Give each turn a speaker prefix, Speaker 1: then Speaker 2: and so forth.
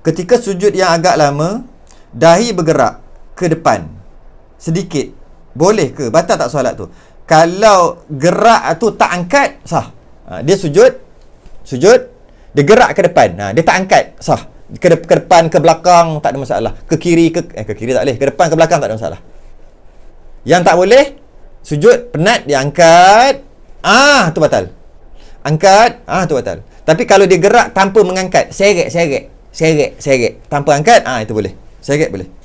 Speaker 1: Ketika sujud yang agak lama, dahi bergerak ke depan sedikit. Boleh ke? Batal tak solat tu? Kalau gerak tu tak angkat, sah. Ha, dia sujud, sujud, dia gerak ke depan. Ha, dia tak angkat, sah. Ke, de- ke depan, ke belakang, tak ada masalah. Ke kiri, ke, eh, ke kiri tak boleh. Ke depan, ke belakang, tak ada masalah. Yang tak boleh, sujud, penat, dia angkat. Ah, tu batal. Angkat, ah, tu batal. Tapi kalau dia gerak tanpa mengangkat, seret, seret seret seret tanpa angkat ah ha, itu boleh seret boleh